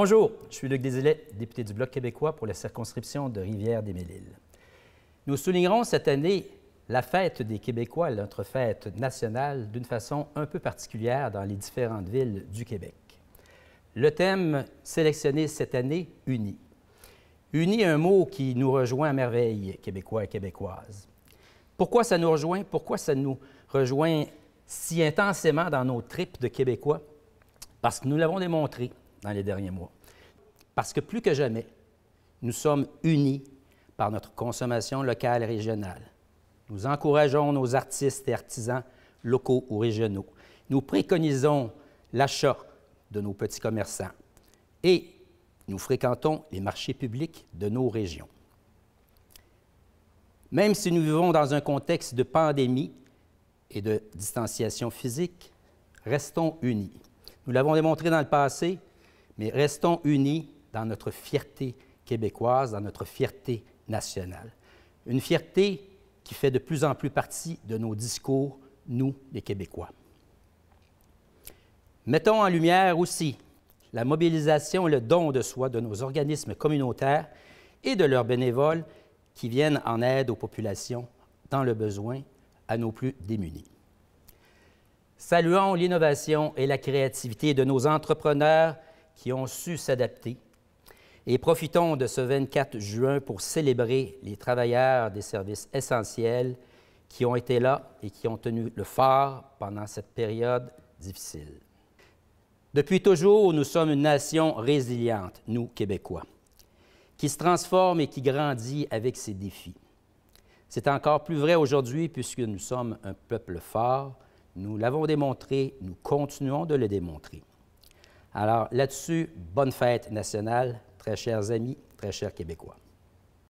Bonjour, je suis Luc Desilets, député du Bloc québécois pour la circonscription de rivière des mille Nous soulignerons cette année la fête des Québécois, notre fête nationale, d'une façon un peu particulière dans les différentes villes du Québec. Le thème sélectionné cette année, Unis. Unis, un mot qui nous rejoint à merveille, Québécois et Québécoises. Pourquoi ça nous rejoint? Pourquoi ça nous rejoint si intensément dans nos tripes de Québécois? Parce que nous l'avons démontré dans les derniers mois. Parce que plus que jamais, nous sommes unis par notre consommation locale et régionale. Nous encourageons nos artistes et artisans locaux ou régionaux. Nous préconisons l'achat de nos petits commerçants et nous fréquentons les marchés publics de nos régions. Même si nous vivons dans un contexte de pandémie et de distanciation physique, restons unis. Nous l'avons démontré dans le passé, mais restons unis dans notre fierté québécoise, dans notre fierté nationale. Une fierté qui fait de plus en plus partie de nos discours, nous, les Québécois. Mettons en lumière aussi la mobilisation et le don de soi de nos organismes communautaires et de leurs bénévoles qui viennent en aide aux populations dans le besoin, à nos plus démunis. Saluons l'innovation et la créativité de nos entrepreneurs qui ont su s'adapter. Et profitons de ce 24 juin pour célébrer les travailleurs des services essentiels qui ont été là et qui ont tenu le phare pendant cette période difficile. Depuis toujours, nous sommes une nation résiliente, nous Québécois, qui se transforme et qui grandit avec ses défis. C'est encore plus vrai aujourd'hui puisque nous sommes un peuple fort. Nous l'avons démontré, nous continuons de le démontrer. Alors là-dessus, bonne fête nationale, très chers amis, très chers Québécois.